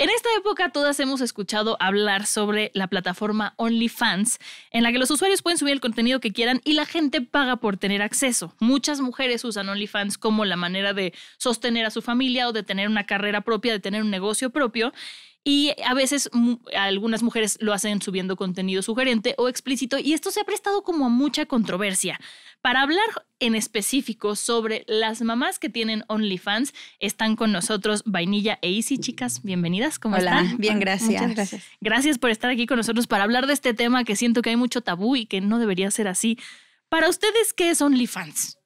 En esta época todas hemos escuchado hablar sobre la plataforma OnlyFans, en la que los usuarios pueden subir el contenido que quieran y la gente paga por tener acceso. Muchas mujeres usan OnlyFans como la manera de sostener a su familia o de tener una carrera propia, de tener un negocio propio. Y a veces algunas mujeres lo hacen subiendo contenido sugerente o explícito y esto se ha prestado como a mucha controversia. Para hablar en específico sobre las mamás que tienen OnlyFans, están con nosotros Vainilla e Easy, chicas, bienvenidas, ¿cómo Hola, Bien, gracias. Muchas gracias. Gracias por estar aquí con nosotros para hablar de este tema que siento que hay mucho tabú y que no debería ser así. Para ustedes, ¿qué es OnlyFans?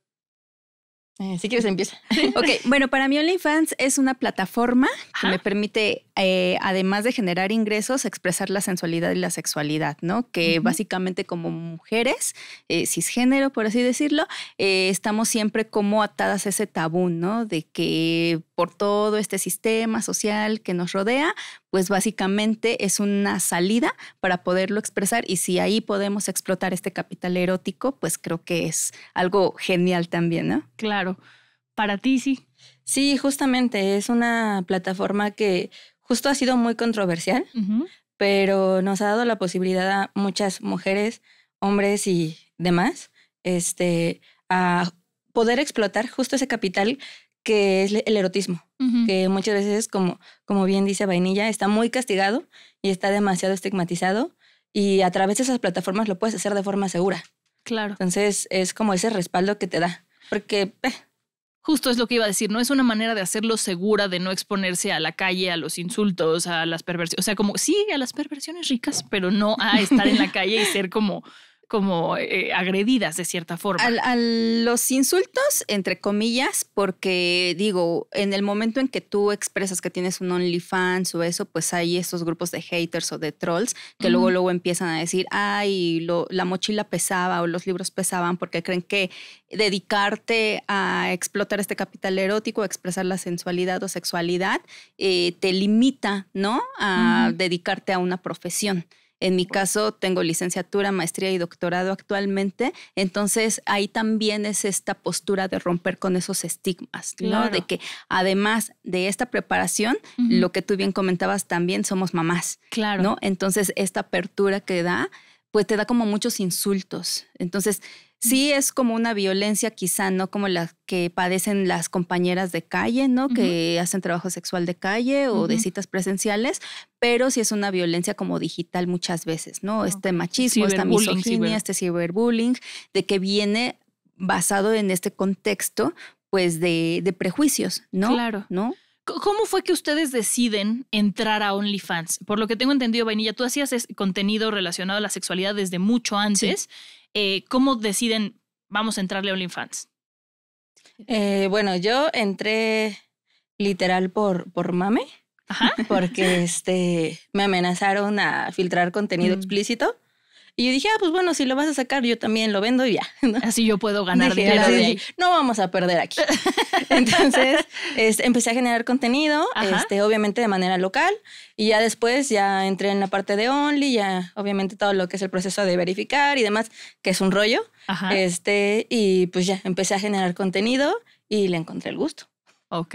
Eh, si quieres, empieza. ok, bueno, para mí OnlyFans es una plataforma que me permite, eh, además de generar ingresos, expresar la sensualidad y la sexualidad, ¿no? Que básicamente como mujeres, eh, cisgénero, por así decirlo, estamos siempre como atadas a ese tabú, ¿no? De que por todo este sistema social que nos rodea, pues básicamente es una salida para poderlo expresar y si ahí podemos explotar este capital erótico, pues creo que es algo genial también, ¿no? Claro claro. Para ti sí. Sí, justamente es una plataforma que justo ha sido muy controversial, pero nos ha dado la posibilidad a muchas mujeres, hombres y demás, este, a poder explotar justo ese capital que es el erotismo, que muchas veces, como, como bien dice Vainilla, está muy castigado y está demasiado estigmatizado y a través de esas plataformas lo puedes hacer de forma segura. Claro. Entonces es como ese respaldo que te da porque eh, justo es lo que iba a decir, ¿no? Es una manera de hacerlo segura, de no exponerse a la calle, a los insultos, a las perversiones, o sea, como sí, a las perversiones ricas, pero no a estar en la calle y ser como como eh, agredidas de cierta forma. a los insultos, entre comillas, porque digo, en el momento en que tú expresas que tienes un OnlyFans o eso, pues hay esos grupos de haters o de trolls que luego luego empiezan a decir, ay, la mochila pesaba o los libros pesaban porque creen que dedicarte a explotar este capital erótico, a expresar la sensualidad o sexualidad, eh, te limita, ¿no? A dedicarte a una profesión. En mi caso, tengo licenciatura, maestría y doctorado actualmente. Entonces, ahí también es esta postura de romper con esos estigmas, ¿no? De que además de esta preparación, lo que tú bien comentabas también, somos mamás. Claro. ¿No? Entonces, esta apertura que da, pues te da como muchos insultos. Entonces, Sí es como una violencia quizá, ¿no? Como la que padecen las compañeras de calle, ¿no? Que hacen trabajo sexual de calle o de citas presenciales, pero sí es una violencia como digital muchas veces, ¿no? Este machismo, esta misoginia, este ciberbullying, de que viene basado en este contexto, pues, de, prejuicios, ¿no? Claro. ¿No? ¿Cómo fue que ustedes deciden entrar a OnlyFans? Por lo que tengo entendido, Vainilla, tú hacías contenido relacionado a la sexualidad desde mucho antes eh, ¿cómo deciden, vamos a entrarle a OnlyFans? Eh, bueno, yo entré literal por, por mame. Porque este, me amenazaron a filtrar contenido mm. explícito. Y dije, ah, pues bueno, si lo vas a sacar, yo también lo vendo y ya. Así yo puedo ganar dinero. No vamos a perder aquí. Entonces este, empecé a generar contenido, este, obviamente de manera local. Y ya después ya entré en la parte de Only, ya obviamente todo lo que es el proceso de verificar y demás, que es un rollo. Este, y pues ya empecé a generar contenido y le encontré el gusto. Ok,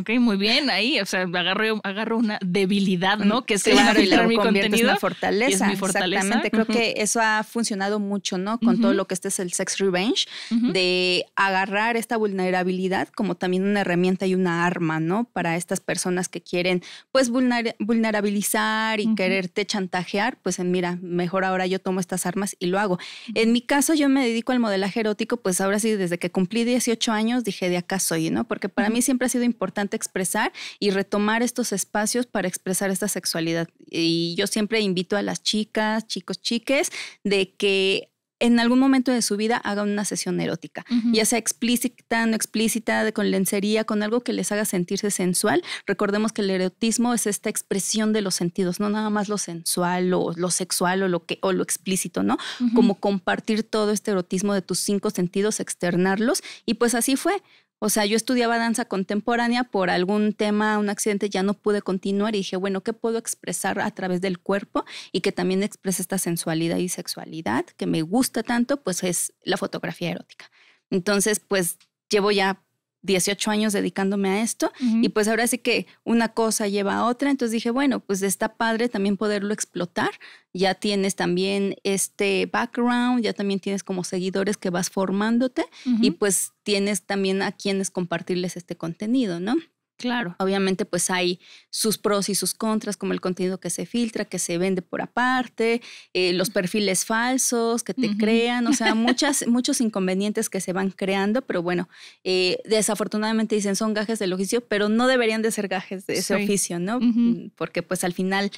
ok, muy bien. Ahí, o sea, agarro, agarro una debilidad, mm, ¿no? Que se va a mi contenido. una fortaleza. es mi fortaleza. Exactamente. Creo que eso ha funcionado mucho, ¿no? Con todo lo que este es el sex revenge, de agarrar esta vulnerabilidad como también una herramienta y una arma, ¿no? Para estas personas que quieren, pues, vulnerabilizar y quererte chantajear, pues, mira, mejor ahora yo tomo estas armas y lo hago. En mi caso, yo me dedico al modelaje erótico, pues, ahora sí, desde que cumplí 18 años, dije, de acá soy, ¿no? Porque para mí sí siempre ha sido importante expresar y retomar estos espacios para expresar esta sexualidad. Y yo siempre invito a las chicas, chicos, chiques, de que en algún momento de su vida hagan una sesión erótica, ya sea explícita, no explícita, con lencería, con algo que les haga sentirse sensual. Recordemos que el erotismo es esta expresión de los sentidos, no nada más lo sensual o lo sexual o lo, que, o lo explícito, ¿no? Como compartir todo este erotismo de tus cinco sentidos, externarlos. Y pues así fue. O sea, yo estudiaba danza contemporánea por algún tema, un accidente, ya no pude continuar y dije, bueno, ¿qué puedo expresar a través del cuerpo y que también exprese esta sensualidad y sexualidad que me gusta tanto? Pues es la fotografía erótica. Entonces, pues llevo ya 18 años dedicándome a esto y pues ahora sí que una cosa lleva a otra, entonces dije, bueno, pues está padre también poderlo explotar, ya tienes también este background, ya también tienes como seguidores que vas formándote y pues tienes también a quienes compartirles este contenido, ¿no? Claro. Obviamente, pues hay sus pros y sus contras, como el contenido que se filtra, que se vende por aparte, eh, los perfiles falsos que te crean, o sea, muchas, muchos inconvenientes que se van creando, pero bueno, eh, desafortunadamente dicen son gajes del oficio, pero no deberían de ser gajes de ese oficio, ¿no? Mm, porque pues al final,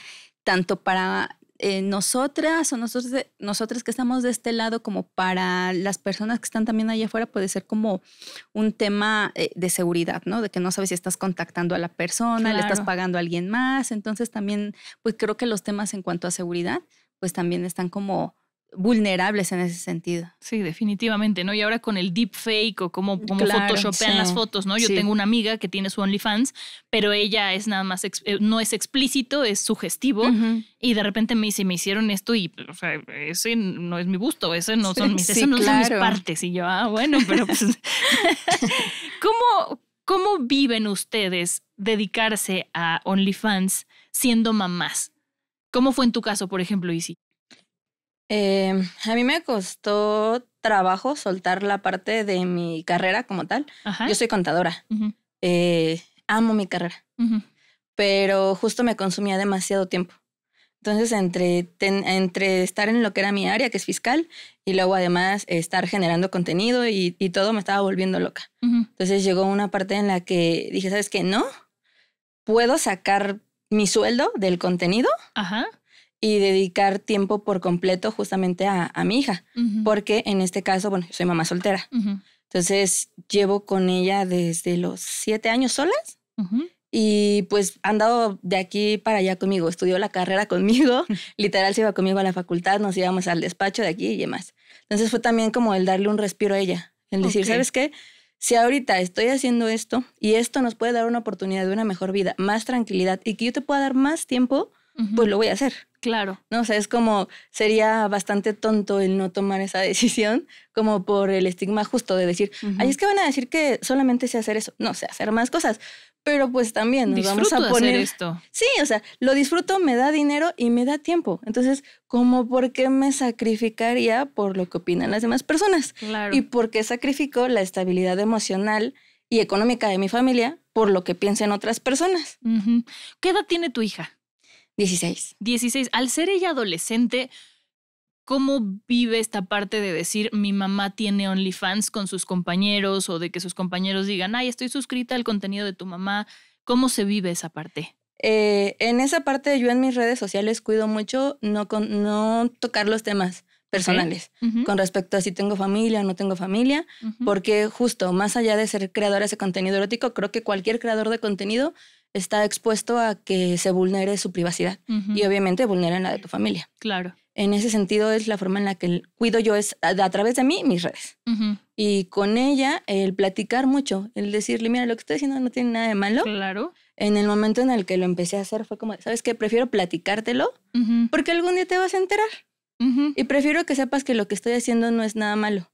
tanto para eh, nosotras o nosotros, nosotras que estamos de este lado, como para las personas que están también allá afuera, puede ser como un tema eh, de seguridad, ¿no? De que no sabes si estás contactando a la persona, le estás pagando a alguien más. Entonces también, pues creo que los temas en cuanto a seguridad, pues también están como vulnerables en ese sentido. Sí, definitivamente, ¿no? Y ahora con el deep fake o cómo, como photoshopean las fotos, ¿no? Yo tengo una amiga que tiene su OnlyFans, pero ella es nada más, eh, no es explícito, es sugestivo. Y de repente me dice, me hicieron esto y, o sea, ese no es mi gusto, ese no son mis, no son mis partes. Y yo, ah, bueno, pero pues... ¿Cómo, ¿Cómo viven ustedes dedicarse a OnlyFans siendo mamás? ¿Cómo fue en tu caso, por ejemplo, Isi? Em, a mí me costó trabajo soltar la parte de mi carrera como tal. Yo soy contadora. Eh, amo mi carrera, pero justo me consumía demasiado tiempo. Entonces, entre, entre estar en lo que era mi área, que es fiscal, y luego además estar generando contenido y, todo, me estaba volviendo loca. Entonces llegó una parte en la que dije, ¿sabes qué? No, puedo sacar mi sueldo del contenido Ajá y dedicar tiempo por completo justamente a, mi hija, porque en este caso, bueno, soy mamá soltera. Entonces, llevo con ella desde los siete años solas y pues andado de aquí para allá conmigo, estudió la carrera conmigo, literal se iba conmigo a la facultad, nos íbamos al despacho de aquí y demás. Entonces fue también como el darle un respiro a ella, el decir, ¿sabes qué? Si ahorita estoy haciendo esto y esto nos puede dar una oportunidad de una mejor vida, más tranquilidad y que yo te pueda dar más tiempo pues lo voy a hacer. Claro. No, o sea, es como sería bastante tonto el no tomar esa decisión, como por el estigma justo de decir, ay, ahí es que van a decir que solamente sé hacer eso. No sé hacer más cosas, pero pues también nos vamos a poner esto. Sí, o sea, lo disfruto, me da dinero y me da tiempo. Entonces, ¿cómo por qué me sacrificaría por lo que opinan las demás personas? Y por qué sacrifico la estabilidad emocional y económica de mi familia por lo que piensen otras personas. ¿Qué edad tiene tu hija? 16. 16. Al ser ella adolescente, ¿cómo vive esta parte de decir mi mamá tiene OnlyFans con sus compañeros o de que sus compañeros digan, ay, estoy suscrita al contenido de tu mamá? ¿Cómo se vive esa parte? Eh, en esa parte yo en mis redes sociales cuido mucho no, con, no tocar los temas personales con respecto a si tengo familia o no tengo familia, porque justo más allá de ser creadora de contenido erótico, creo que cualquier creador de contenido está expuesto a que se vulnere su privacidad y obviamente vulneran la de tu familia. Claro. En ese sentido es la forma en la que cuido yo es a, través de mí mis redes. Y con ella el platicar mucho, el decirle, mira, lo que estoy haciendo no tiene nada de malo. Claro. En el momento en el que lo empecé a hacer fue como, ¿sabes qué? Prefiero platicártelo porque algún día te vas a enterar. Y prefiero que sepas que lo que estoy haciendo no es nada malo.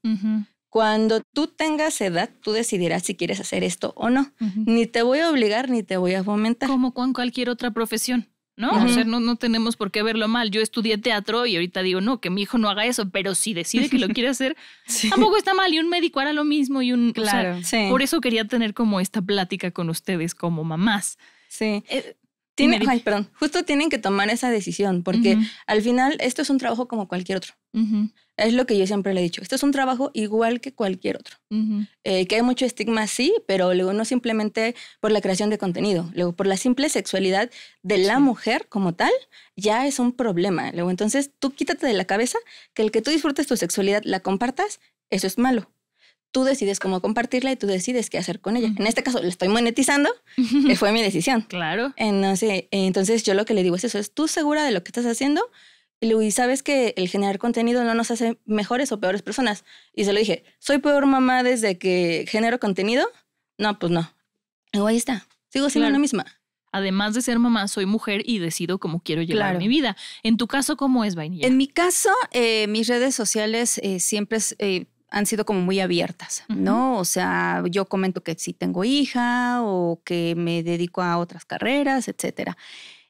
Cuando tú tengas edad, tú decidirás si quieres hacer esto o no. Ni te voy a obligar ni te voy a fomentar. Como con cualquier otra profesión. ¿no? O sea, no, no, tenemos por qué verlo mal. Yo estudié teatro y ahorita digo, no, que mi hijo no haga eso, pero si decide que lo quiere hacer, tampoco está mal. Y un médico hará lo mismo y un... Claro, Por eso quería tener como esta plática con ustedes como mamás. Sí. Eh, tienen, perdón, justo tienen que tomar esa decisión, porque al final esto es un trabajo como cualquier otro. Es lo que yo siempre le he dicho, esto es un trabajo igual que cualquier otro. Eh, que hay mucho estigma, sí, pero luego no simplemente por la creación de contenido, luego por la simple sexualidad de la mujer como tal, ya es un problema. Luego entonces tú quítate de la cabeza que el que tú disfrutes tu sexualidad, la compartas, eso es malo tú decides cómo compartirla y tú decides qué hacer con ella. En este caso, la estoy monetizando, y fue mi decisión. Claro. Entonces, yo lo que le digo es eso, es tú segura de lo que estás haciendo. Y sabes que el generar contenido no nos hace mejores o peores personas. Y se lo dije, soy peor mamá desde que genero contenido. No, pues no. Y ahí está. Sigo siendo la misma. Además de ser mamá, soy mujer y decido cómo quiero llevar mi vida. En tu caso, ¿cómo es, Vainilla? En mi caso, eh, mis redes sociales eh, siempre eh, han sido como muy abiertas, ¿no? O sea, yo comento que sí tengo hija o que me dedico a otras carreras, etcétera.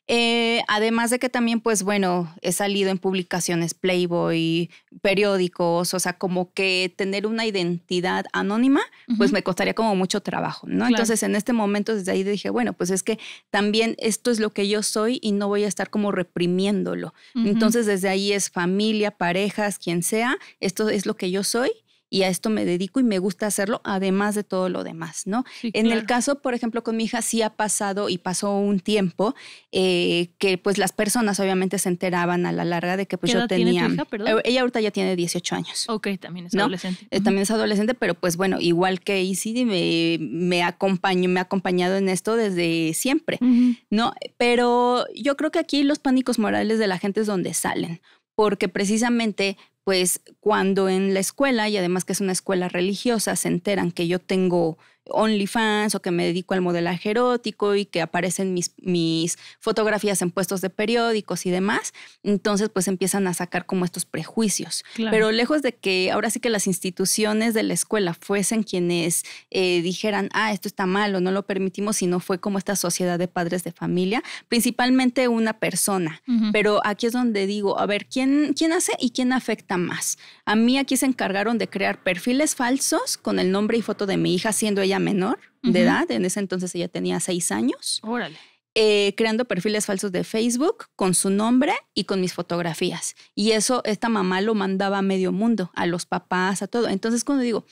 Eh, además de que también, pues bueno, he salido en publicaciones Playboy, periódicos, o sea, como que tener una identidad anónima, pues me costaría como mucho trabajo, ¿no? Entonces, en este momento, desde ahí dije, bueno, pues es que también esto es lo que yo soy y no voy a estar como reprimiéndolo. Entonces, desde ahí es familia, parejas, quien sea, esto es lo que yo soy y a esto me dedico y me gusta hacerlo, además de todo lo demás, ¿no? en el caso, por ejemplo, con mi hija sí ha pasado y pasó un tiempo eh, que pues las personas obviamente se enteraban a la larga de que pues yo tenía... Eh, ella ahorita ya tiene 18 años. Ok, también es adolescente. Eh, también es adolescente, pero pues bueno, igual que Isidi me, me, me ha acompañado en esto desde siempre, ¿no? Pero yo creo que aquí los pánicos morales de la gente es donde salen, porque precisamente pues cuando en la escuela, y además que es una escuela religiosa, se enteran que yo tengo OnlyFans o que me dedico al modelaje erótico y que aparecen mis, mis fotografías en puestos de periódicos y demás, entonces pues empiezan a sacar como estos prejuicios. Pero lejos de que ahora sí que las instituciones de la escuela fuesen quienes eh, dijeran, ah, esto está mal no lo permitimos, sino fue como esta sociedad de padres de familia, principalmente una persona. Pero aquí es donde digo, a ver, ¿quién, ¿quién hace y quién afecta más? A mí aquí se encargaron de crear perfiles falsos con el nombre y foto de mi hija siendo ella menor de edad, en ese entonces ella tenía seis años. Órale. Eh, creando perfiles falsos de Facebook con su nombre y con mis fotografías. Y eso esta mamá lo mandaba a medio mundo, a los papás, a todo. Entonces cuando digo,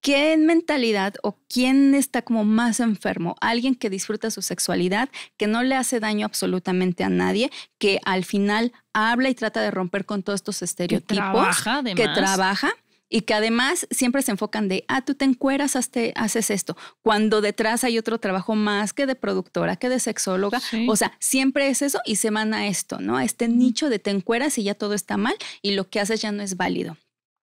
¿qué mentalidad o quién está como más enfermo? Alguien que disfruta su sexualidad, que no le hace daño absolutamente a nadie, que al final habla y trata de romper con todos estos estereotipos, que trabaja, que trabaja y que además siempre se enfocan de, ah, tú te encueras, haces esto, cuando detrás hay otro trabajo más que de productora, que de sexóloga, o sea, siempre es eso y se van a esto, ¿no? A Este nicho de te encueras y ya todo está mal y lo que haces ya no es válido.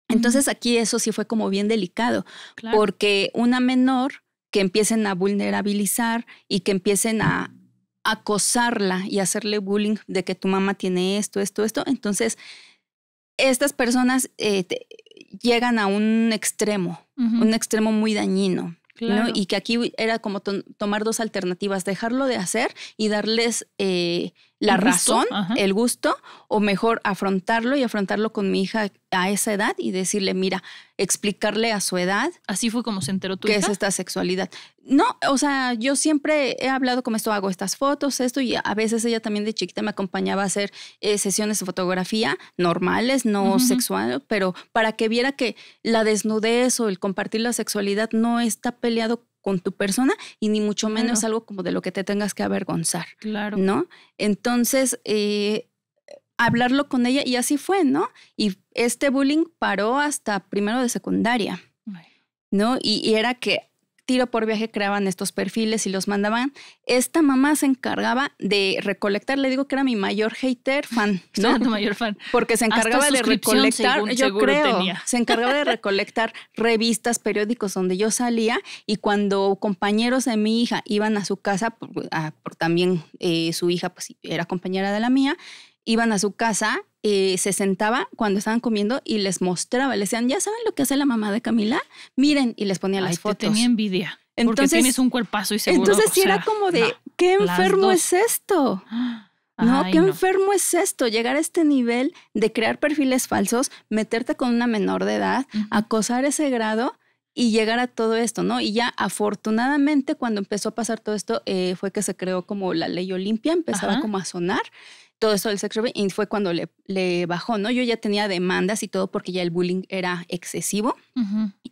Entonces aquí eso sí fue como bien delicado, porque una menor que empiecen a vulnerabilizar y que empiecen a, acosarla y hacerle bullying de que tu mamá tiene esto, esto, esto. Entonces, estas personas eh, llegan a un extremo, un extremo muy dañino. Y que aquí era como tomar dos alternativas, dejarlo de hacer y darles eh, la razón, el gusto, o mejor afrontarlo y afrontarlo con mi hija a esa edad y decirle, mira, explicarle a su edad. Así fue como se enteró tu ¿Qué es esta sexualidad? No, o sea, yo siempre he hablado como esto, hago estas fotos, esto, y a veces ella también de chiquita me acompañaba a hacer eh, sesiones de fotografía normales, no sexuales, sexual, pero para que viera que la desnudez o el compartir la sexualidad no está peleado con tu persona y ni mucho menos algo como de lo que te tengas que avergonzar. Claro. ¿No? Entonces, eh, hablarlo con ella y así fue, ¿no? Y este bullying paró hasta primero de secundaria, ¿no? y, era que tiro por viaje creaban estos perfiles y los mandaban. Esta mamá se encargaba de recolectar, le digo que era mi mayor hater fan, ¿no? tu mayor fan. Porque se encargaba de recolectar, yo creo, se encargaba de recolectar revistas, periódicos donde yo salía y cuando compañeros de mi hija iban a su casa, por, también eh, su hija pues era compañera de la mía, iban a su casa, eh, se sentaba cuando estaban comiendo y les mostraba, les decían, ¿ya saben lo que hace la mamá de Camila? Miren, y les ponía las fotos. tenía envidia. porque tienes un cuerpazo y seguro, Entonces sí era como de, ¿qué enfermo es esto? No, qué enfermo es esto, llegar a este nivel de crear perfiles falsos, meterte con una menor de edad, acosar ese grado y llegar a todo esto, ¿no? Y ya afortunadamente cuando empezó a pasar todo esto eh, fue que se creó como la ley Olimpia, empezaba como a sonar todo eso del sex y fue cuando le, bajó, ¿no? Yo ya tenía demandas y todo porque ya el bullying era excesivo.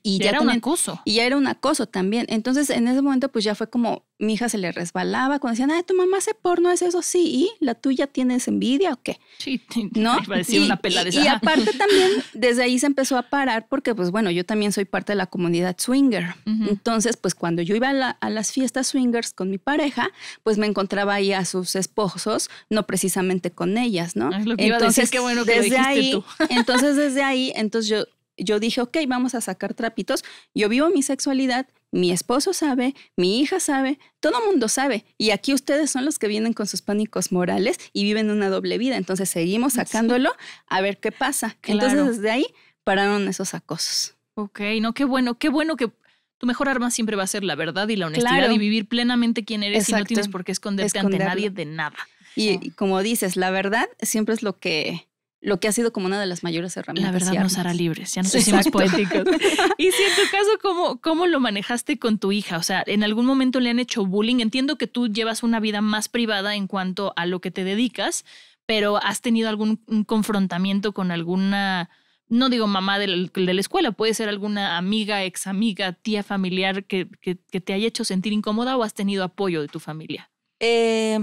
Y, ya, era un acoso. Y ya era un acoso también. Entonces, en ese momento, pues ya fue como mi hija se le resbalaba cuando decían, ay, tu mamá hace porno, es eso, sí, y la tuya tienes envidia o qué. Sí, ¿no? y, una aparte también, desde ahí se empezó a parar porque, pues bueno, yo también soy parte de la comunidad swinger. Entonces, pues cuando yo iba a las fiestas swingers con mi pareja, pues me encontraba ahí a sus esposos, no precisamente con ellas, ¿no? entonces, bueno desde ahí, entonces desde ahí, entonces yo, yo dije, ok, vamos a sacar trapitos, yo vivo mi sexualidad, mi esposo sabe, mi hija sabe, todo mundo sabe. Y aquí ustedes son los que vienen con sus pánicos morales y viven una doble vida. Entonces seguimos sacándolo a ver qué pasa. Entonces desde ahí pararon esos acosos. Ok, no, qué bueno, qué bueno que tu mejor arma siempre va a ser la verdad y la honestidad y vivir plenamente quién eres y no tienes por qué esconderte ante nadie de nada. Y, como dices, la verdad siempre es lo que lo que ha sido como una de las mayores herramientas. La verdad nos hará libres, ya nos más poéticos. y si en tu caso, ¿cómo, ¿cómo lo manejaste con tu hija? O sea, ¿en algún momento le han hecho bullying? Entiendo que tú llevas una vida más privada en cuanto a lo que te dedicas, pero ¿has tenido algún confrontamiento con alguna no digo mamá de la escuela, puede ser alguna amiga, ex amiga, tía familiar que, que, te haya hecho sentir incómoda o has tenido apoyo de tu familia? Eh,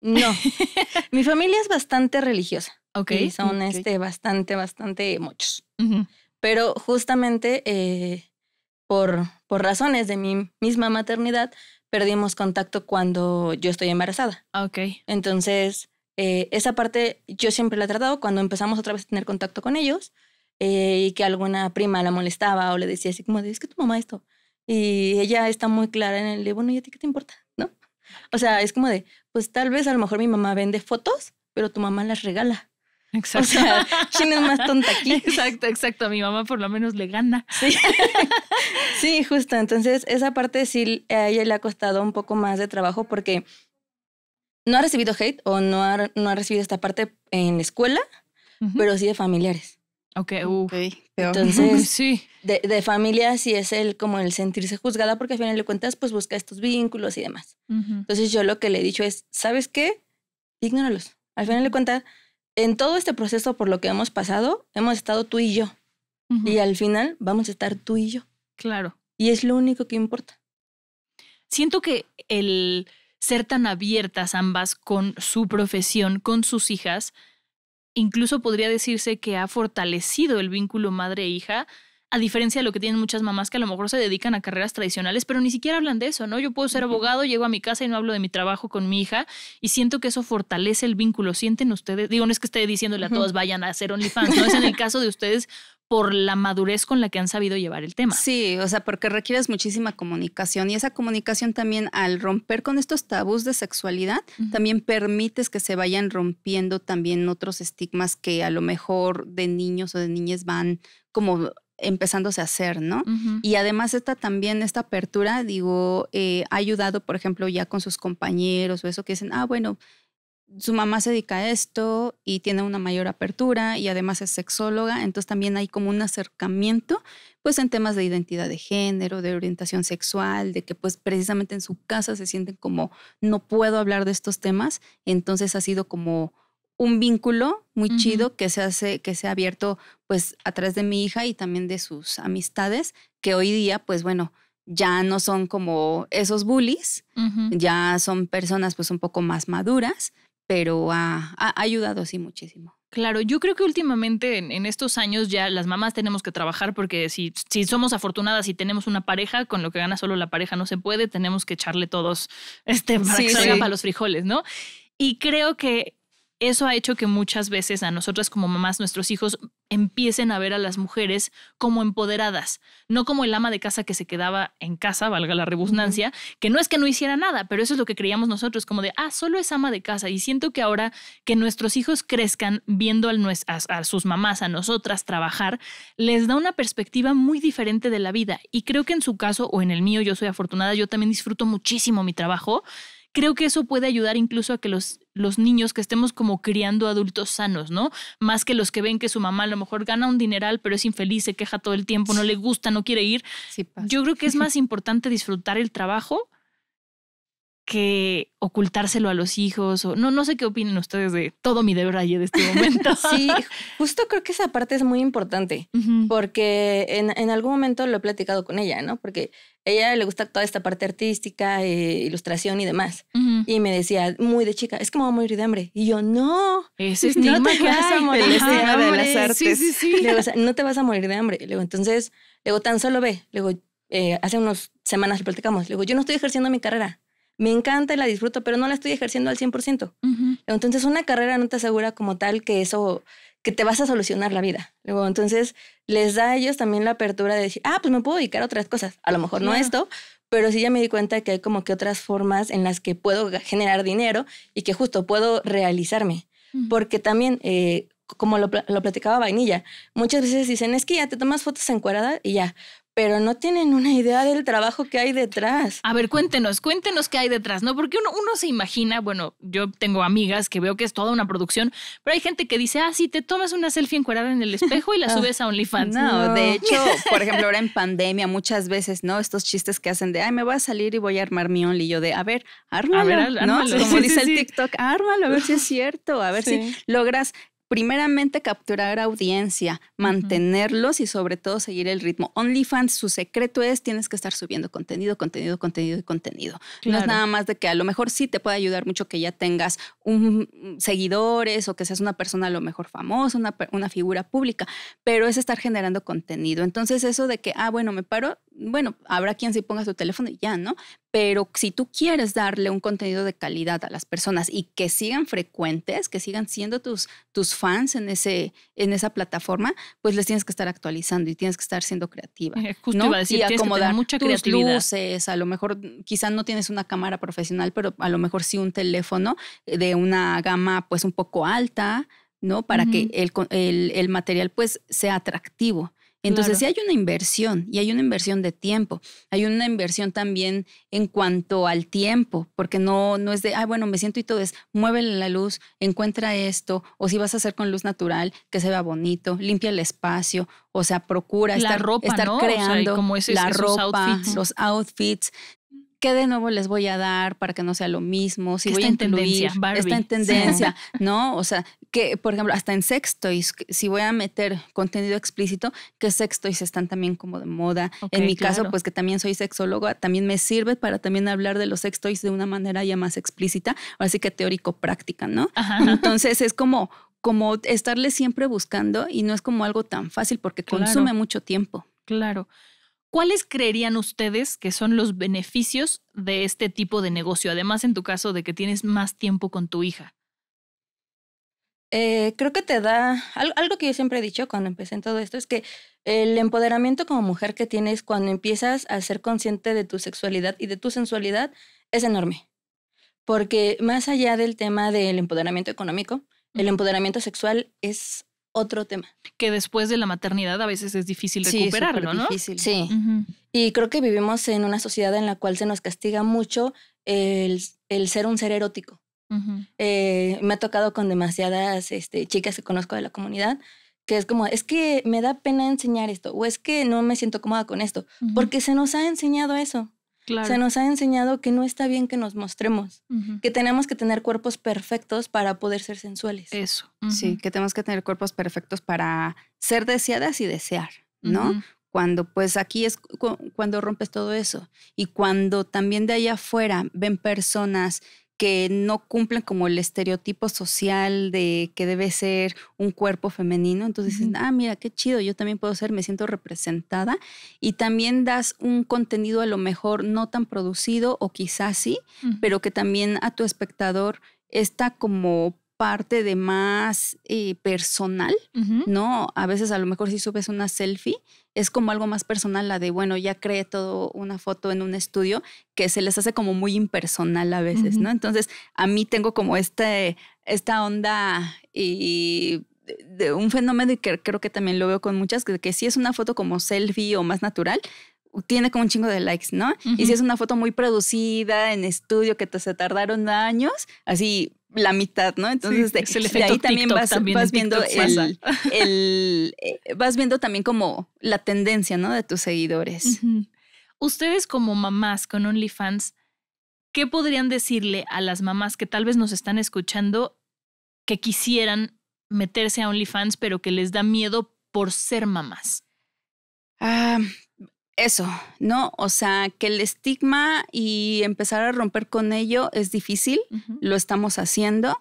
no. Mi familia es bastante religiosa. Ok. son este, bastante, bastante muchos. Pero justamente eh, por, por razones de mi misma maternidad, perdimos contacto cuando yo estoy embarazada. Ah, ok. Entonces, eh, esa parte yo siempre la he tratado cuando empezamos otra vez a tener contacto con ellos eh, y que alguna prima la molestaba o le decía así como, es que tu mamá esto. Y ella está muy clara en el bueno, ¿y a ti qué te importa? ¿No? O sea, es como de, pues tal vez a lo mejor mi mamá vende fotos, pero tu mamá las regala. Exacto. O sea, ¿quién es más tonta aquí? Exacto, exacto. mi mamá por lo menos le gana. Sí. justo. Entonces, esa parte sí a ella le ha costado un poco más de trabajo porque no ha recibido hate o no ha, no ha recibido esta parte en la escuela, pero sí de familiares. Ok, okay entonces sí. de, de, familia sí es el como el sentirse juzgada porque al final de cuentas pues busca estos vínculos y demás. Entonces yo lo que le he dicho es, ¿sabes qué? Ignóralos. Al final de cuentas, en todo este proceso por lo que hemos pasado, hemos estado tú y yo. Y al final vamos a estar tú y yo. Claro. Y es lo único que importa. Siento que el ser tan abiertas ambas con su profesión, con sus hijas, incluso podría decirse que ha fortalecido el vínculo madre-hija, e a diferencia de lo que tienen muchas mamás que a lo mejor se dedican a carreras tradicionales, pero ni siquiera hablan de eso, ¿no? Yo puedo ser abogado, llego a mi casa y no hablo de mi trabajo con mi hija y siento que eso fortalece el vínculo. ¿Sienten ustedes? Digo, no es que esté diciéndole a todas vayan a hacer OnlyFans, no es en el caso de ustedes, por la madurez con la que han sabido llevar el tema. Sí, o sea, porque requieres muchísima comunicación y esa comunicación también al romper con estos tabús de sexualidad, también permites que se vayan rompiendo también otros estigmas que a lo mejor de niños o de niñas van como empezándose a hacer, ¿no? Y además esta también, esta apertura, digo, eh, ha ayudado, por ejemplo, ya con sus compañeros o eso que dicen, ah, bueno, su mamá se dedica a esto y tiene una mayor apertura y además es sexóloga, entonces también hay como un acercamiento pues en temas de identidad de género, de orientación sexual, de que pues precisamente en su casa se sienten como no puedo hablar de estos temas, entonces ha sido como un vínculo muy chido que se hace que se ha abierto pues a través de mi hija y también de sus amistades que hoy día pues bueno, ya no son como esos bullies, ya son personas pues un poco más maduras, pero ha, ayudado así muchísimo. Claro, yo creo que últimamente en, estos años ya las mamás tenemos que trabajar porque si, somos afortunadas y tenemos una pareja, con lo que gana solo la pareja no se puede, tenemos que echarle todos este para para los frijoles, ¿no? Y creo que eso ha hecho que muchas veces a nosotras como mamás, nuestros hijos empiecen a ver a las mujeres como empoderadas, no como el ama de casa que se quedaba en casa, valga la redundancia, que no es que no hiciera nada, pero eso es lo que creíamos nosotros, como de, ah, solo es ama de casa. Y siento que ahora que nuestros hijos crezcan viendo a, a sus mamás, a nosotras trabajar, les da una perspectiva muy diferente de la vida. Y creo que en su caso, o en el mío, yo soy afortunada, yo también disfruto muchísimo mi trabajo creo que eso puede ayudar incluso a que los, los niños que estemos como criando adultos sanos, ¿no? Más que los que ven que su mamá a lo mejor gana un dineral, pero es infeliz, se queja todo el tiempo, no le gusta, no quiere ir. yo creo que es más importante disfrutar el trabajo que ocultárselo a los hijos o no, no sé qué opinan ustedes de todo mi deber de este momento. sí, justo creo que esa parte es muy importante porque en, algún momento lo he platicado con ella, ¿no? Porque a ella le gusta toda esta parte artística, eh, ilustración y demás. Y me decía muy de chica, es que me voy a morir de hambre. Y yo, no, ese es no te vas a morir de, hambre. no te vas a morir de hambre. entonces, luego tan solo ve, luego eh, hace unas semanas lo platicamos, digo, yo no estoy ejerciendo mi carrera me encanta y la disfruto, pero no la estoy ejerciendo al 100%. Entonces, una carrera no te asegura como tal que eso, que te vas a solucionar la vida. Luego, entonces, les da a ellos también la apertura de decir, ah, pues me puedo dedicar a otras cosas. A lo mejor no esto, pero sí ya me di cuenta que hay como que otras formas en las que puedo generar dinero y que justo puedo realizarme. Porque también, eh, como lo, platicaba Vainilla, muchas veces dicen, es que ya te tomas fotos encuadradas y ya pero no tienen una idea del trabajo que hay detrás. A ver, cuéntenos, cuéntenos qué hay detrás, ¿no? Porque uno, se imagina, bueno, yo tengo amigas que veo que es toda una producción, pero hay gente que dice, ah, sí, te tomas una selfie encuadrada en el espejo y la ah, subes a OnlyFans. No, de hecho, por ejemplo, ahora en pandemia muchas veces, ¿no? Estos chistes que hacen de, ay, me voy a salir y voy a armar mi Only, yo de, a ver, ármalo, ¿no? Como dice el TikTok, ármalo, a ver si es cierto, a ver si logras primeramente capturar audiencia, mantenerlos y sobre todo seguir el ritmo. OnlyFans, su secreto es tienes que estar subiendo contenido, contenido, contenido y contenido. No es nada más de que a lo mejor sí te puede ayudar mucho que ya tengas un, seguidores o que seas una persona a lo mejor famosa, una, una figura pública, pero es estar generando contenido. Entonces eso de que, ah, bueno, me paro bueno, habrá quien se ponga su teléfono y ya, ¿no? Pero si tú quieres darle un contenido de calidad a las personas y que sigan frecuentes, que sigan siendo tus, tus fans en, ese, en esa plataforma, pues les tienes que estar actualizando y tienes que estar siendo creativa. Eh, justo ¿no? a y acomodar que tus luces, a lo mejor quizás no tienes una cámara profesional, pero a lo mejor sí un teléfono eh, de una gama pues un poco alta, ¿no? Para que el, el, el material pues sea atractivo. Entonces, si sí hay una inversión y hay una inversión de tiempo. Hay una inversión también en cuanto al tiempo, porque no, no es de, ah, bueno, me siento y todo es, muévele la luz, encuentra esto, o si vas a hacer con luz natural, que se vea bonito, limpia el espacio, o sea, procura esta estar, ropa, estar creando la ropa, los outfits. ¿Qué de nuevo les voy a dar para que no sea lo mismo? Si voy a incluir, está en tendencia, ¿no? O sea, que, por ejemplo, hasta en sextoys, si voy a meter contenido explícito, que sextoys están también como de moda. en mi caso, pues que también soy sexóloga, también me sirve para también hablar de los sextoys de una manera ya más explícita, así que teórico-práctica, ¿no? Entonces es como, como estarle siempre buscando y no es como algo tan fácil porque consume mucho tiempo. Claro. ¿Cuáles creerían ustedes que son los beneficios de este tipo de negocio? Además, en tu caso, de que tienes más tiempo con tu hija. Eh, creo que te da algo que yo siempre he dicho cuando empecé en todo esto es que el empoderamiento como mujer que tienes cuando empiezas a ser consciente de tu sexualidad y de tu sensualidad es enorme. Porque más allá del tema del empoderamiento económico, el empoderamiento sexual es otro tema. Que después de la maternidad a veces es difícil recuperarlo, ¿no? Sí. Y creo que vivimos en una sociedad en la cual se nos castiga mucho el, ser un ser erótico. Eh, me ha tocado con demasiadas este, chicas que conozco de la comunidad que es como, es que me da pena enseñar esto, o es que no me siento cómoda con esto, porque se nos ha enseñado eso. Se nos ha enseñado que no está bien que nos mostremos, que tenemos que tener cuerpos perfectos para poder ser sensuales. Eso. Sí, que tenemos que tener cuerpos perfectos para ser deseadas y desear, ¿no? Cuando pues aquí es cuando rompes todo eso y cuando también de allá afuera ven personas que no cumplen como el estereotipo social de que debe ser un cuerpo femenino. Entonces dices, ah, mira, qué chido, yo también puedo ser, me siento representada. Y también das un contenido a lo mejor no tan producido o quizás sí, pero que también a tu espectador está como parte de más eh, personal, ¿no? A veces a lo mejor si subes una selfie, es como algo más personal, la de, bueno, ya creé todo una foto en un estudio que se les hace como muy impersonal a veces, ¿no? Entonces, a mí tengo como este, esta onda y de un fenómeno que creo que también lo veo con muchas, que, si es una foto como selfie o más natural, tiene como un chingo de likes, ¿no? Y si es una foto muy producida en estudio que te, se tardaron años, así la mitad, ¿no? Entonces, de, ahí también vas, vas viendo el, eh, vas viendo también como la tendencia, ¿no? De tus seguidores. Ustedes como mamás con OnlyFans, ¿qué podrían decirle a las mamás que tal vez nos están escuchando que quisieran meterse a OnlyFans, pero que les da miedo por ser mamás? Ah, eso, ¿no? O sea, que el estigma y empezar a romper con ello es difícil, lo estamos haciendo,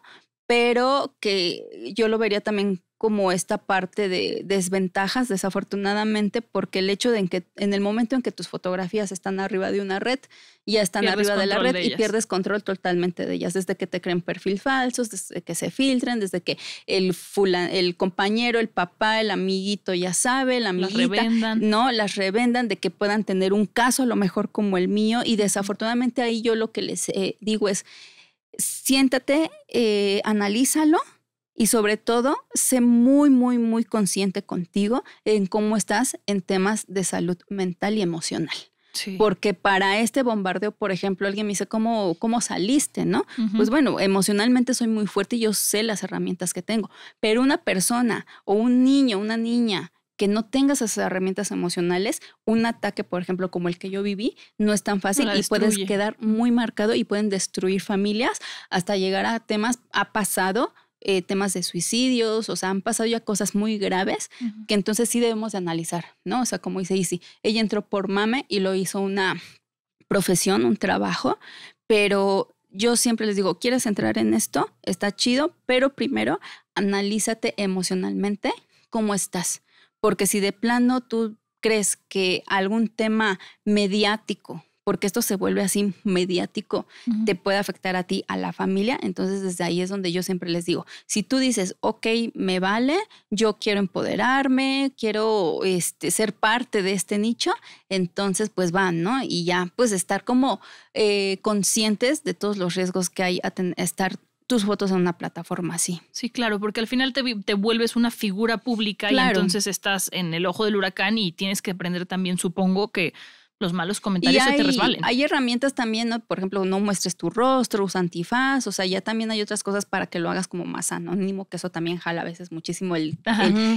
pero que yo lo vería también como esta parte de desventajas, desafortunadamente, porque el hecho de en que en el momento en que tus fotografías están arriba de una red, ya están arriba de la red y pierdes control totalmente de ellas, desde que te creen perfil falsos, desde que se filtren, desde que el el compañero, el papá, el amiguito ya sabe, la amiguita, las revendan. no, las revendan de que puedan tener un caso a lo mejor como el mío y desafortunadamente ahí yo lo que les eh, digo es siéntate, eh, analízalo y sobre todo, sé muy, muy, muy consciente contigo en cómo estás en temas de salud mental y emocional. Porque para este bombardeo, por ejemplo, alguien me dice, ¿cómo, cómo saliste? ¿No? Pues bueno, emocionalmente soy muy fuerte y yo sé las herramientas que tengo, pero una persona o un niño, una niña que no tenga esas herramientas emocionales, un ataque, por ejemplo, como el que yo viví, no es tan fácil y puedes quedar muy marcado y pueden destruir familias hasta llegar a temas, ha pasado eh, temas de suicidios, o sea, han pasado ya cosas muy graves que entonces sí debemos de analizar, ¿no? O sea, como dice Isi, ella entró por mame y lo hizo una profesión, un trabajo, pero yo siempre les digo, ¿quieres entrar en esto? Está chido, pero primero analízate emocionalmente cómo estás, porque si de plano tú crees que algún tema mediático porque esto se vuelve así mediático, te puede afectar a ti, a la familia. Entonces, desde ahí es donde yo siempre les digo, si tú dices, ok, me vale, yo quiero empoderarme, quiero este, ser parte de este nicho, entonces pues van, ¿no? Y ya, pues estar como eh, conscientes de todos los riesgos que hay a, estar tus fotos en una plataforma así. Sí, claro, porque al final te, vuelves una figura pública y entonces estás en el ojo del huracán y tienes que aprender también, supongo, que los malos comentarios se te resbalen. Hay herramientas también, por ejemplo, no muestres tu rostro, usa antifaz, o sea, ya también hay otras cosas para que lo hagas como más anónimo, que eso también jala a veces muchísimo el,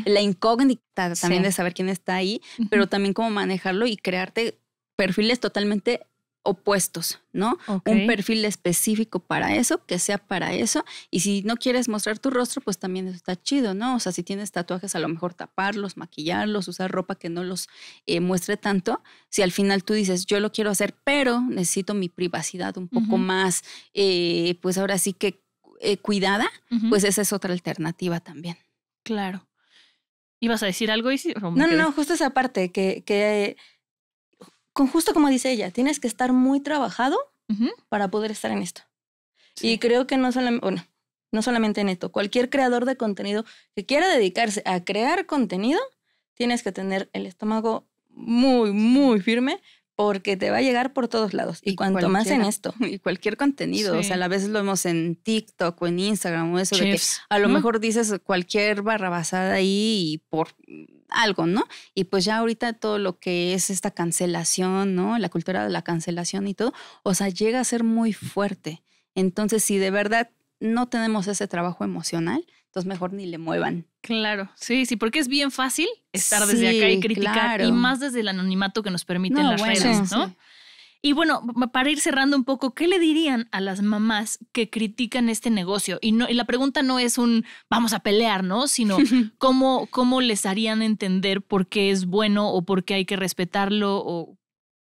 la incógnita también de saber quién está ahí, pero también cómo manejarlo y crearte perfiles totalmente opuestos, ¿no? Un perfil específico para eso, que sea para eso. Y si no quieres mostrar tu rostro, pues también está chido, ¿no? O sea, si tienes tatuajes, a lo mejor taparlos, maquillarlos, usar ropa que no los eh, muestre tanto. Si al final tú dices, yo lo quiero hacer, pero necesito mi privacidad un poco más, eh, pues ahora sí que eh, cuidada, pues esa es otra alternativa también. Claro. ¿Ibas a decir algo? Y si, no, no, no, justo esa parte, que con justo como dice ella, tienes que estar muy trabajado para poder estar en esto. Y creo que no solamente, bueno, no solamente en esto, cualquier creador de contenido que quiera dedicarse a crear contenido, tienes que tener el estómago muy, muy firme porque te va a llegar por todos lados. Y, cuanto más en esto. Y cualquier contenido. O sea, a veces lo vemos en TikTok o en Instagram o eso. a lo mejor dices cualquier barrabasada ahí y por algo, ¿no? Y pues ya ahorita todo lo que es esta cancelación, ¿no? La cultura de la cancelación y todo, o sea, llega a ser muy fuerte. Entonces, si de verdad no tenemos ese trabajo emocional, entonces mejor ni le muevan. Claro, sí, sí, porque es bien fácil estar desde acá y criticar, y más desde el anonimato que nos permiten las redes, ¿no? Y bueno, para ir cerrando un poco, ¿qué le dirían a las mamás que critican este negocio? Y, no, la pregunta no es un vamos a pelear, ¿no? Sino cómo, les harían entender por qué es bueno o por qué hay que respetarlo o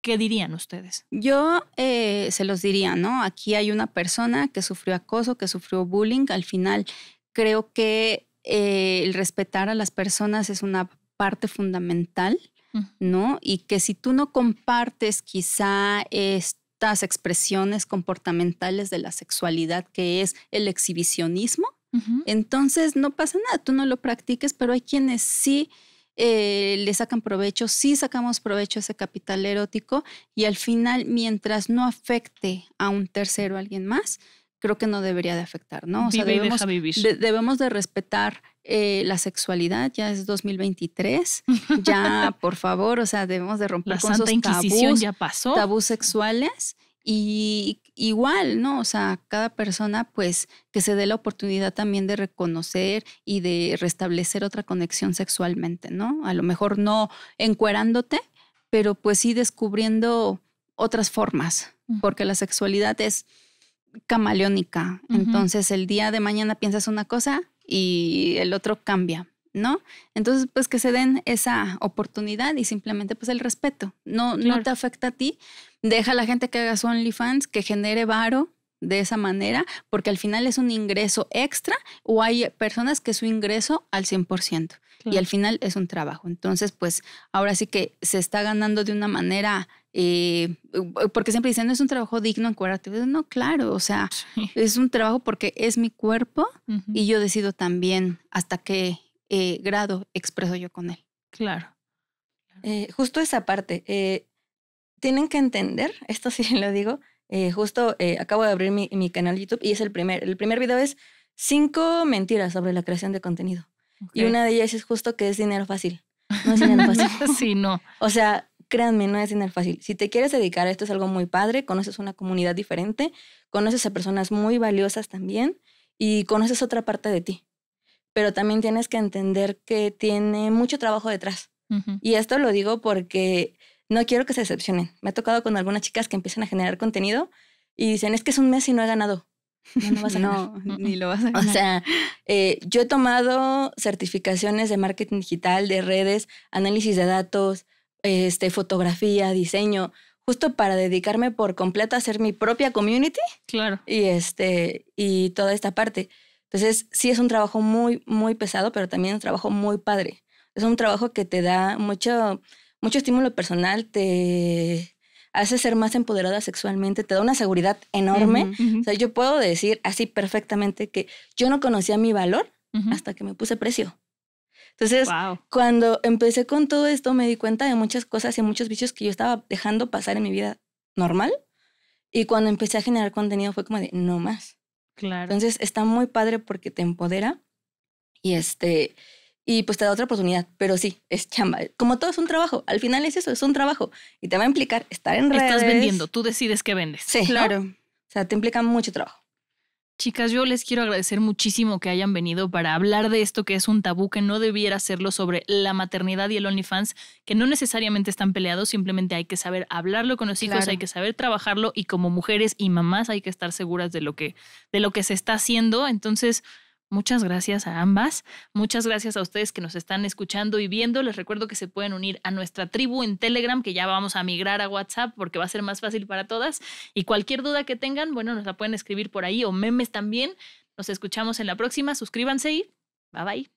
¿qué dirían ustedes? Yo eh, se los diría, ¿no? Aquí hay una persona que sufrió acoso, que sufrió bullying. Al final, creo que eh, el respetar a las personas es una parte fundamental ¿no? Y que si tú no compartes quizá estas expresiones comportamentales de la sexualidad, que es el exhibicionismo, entonces no pasa nada, tú no lo practiques, pero hay quienes sí. Eh, le sacan provecho, sí sacamos provecho a ese capital erótico y al final, mientras no afecte a un tercero, a alguien más, creo que no debería de afectar, ¿no? debemos, debemos de respetar eh, la sexualidad ya es 2023, ya por favor, o sea, debemos de romper con esos tabús, ya pasó. tabús sexuales y igual, ¿no? O sea, cada persona pues que se dé la oportunidad también de reconocer y de restablecer otra conexión sexualmente, ¿no? A lo mejor no encuerándote, pero pues sí descubriendo otras formas, porque la sexualidad es camaleónica. Entonces, el día de mañana piensas una cosa, y el otro cambia, ¿no? Entonces, pues que se den esa oportunidad y simplemente pues el respeto. No, no te afecta a ti. Deja a la gente que haga su OnlyFans, que genere varo de esa manera, porque al final es un ingreso extra o hay personas que su ingreso al 100%. Y al final es un trabajo. Entonces, pues ahora sí que se está ganando de una manera eh, eh, porque siempre dicen, no es un trabajo digno en acuérdate, pues, No, claro, o sea, es un trabajo porque es mi cuerpo y yo decido también hasta qué eh, grado expreso yo con él. Claro. justo esa parte, tienen que entender, esto sí lo digo, justo acabo de abrir mi, mi, canal YouTube y es el primer, el primer video es cinco mentiras sobre la creación de contenido. Y una de ellas es justo que es dinero fácil. No es dinero fácil. sí, no. O sea, créanme, no es dinero fácil. Si te quieres dedicar a esto es algo muy padre, conoces una comunidad diferente, conoces a personas muy valiosas también y conoces otra parte de ti. Pero también tienes que entender que tiene mucho trabajo detrás. Y esto lo digo porque no quiero que se decepcionen. Me ha tocado con algunas chicas que empiezan a generar contenido y dicen, es que es un mes y no he ganado. No, no ni lo vas a O sea, eh, yo he tomado certificaciones de marketing digital, de redes, análisis de datos, este, fotografía, diseño, justo para dedicarme por completo a hacer mi propia community. Claro. Y, este, y toda esta parte. Entonces, sí es un trabajo muy, muy pesado, pero también un trabajo muy padre. Es un trabajo que te da mucho, mucho estímulo personal, te, hace ser más empoderada sexualmente, te da una seguridad enorme. O sea, yo puedo decir así perfectamente que yo no conocía mi valor hasta que me puse precio. Entonces, cuando empecé con todo esto, me di cuenta de muchas cosas y muchos vicios que yo estaba dejando pasar en mi vida normal. Y cuando empecé a generar contenido fue como de, no más. Claro. Entonces, está muy padre porque te empodera y este y pues te da otra oportunidad, pero sí, es chamba. Como todo es un trabajo, al final es eso, es un trabajo y te va a implicar estar en redes. Estás vendiendo, tú decides qué vendes. Sí, claro. O sea, te implica mucho trabajo. Chicas, yo les quiero agradecer muchísimo que hayan venido para hablar de esto que es un tabú que no debiera serlo sobre la maternidad y el OnlyFans, que no necesariamente están peleados, simplemente hay que saber hablarlo con los hijos, hay que saber trabajarlo y como mujeres y mamás hay que estar seguras de lo que, de lo que se está haciendo. Entonces, Muchas gracias a ambas. Muchas gracias a ustedes que nos están escuchando y viendo. Les recuerdo que se pueden unir a nuestra tribu en Telegram, que ya vamos a migrar a WhatsApp porque va a ser más fácil para todas. Y cualquier duda que tengan, bueno, nos la pueden escribir por ahí o memes también. Nos escuchamos en la próxima. Suscríbanse y bye bye.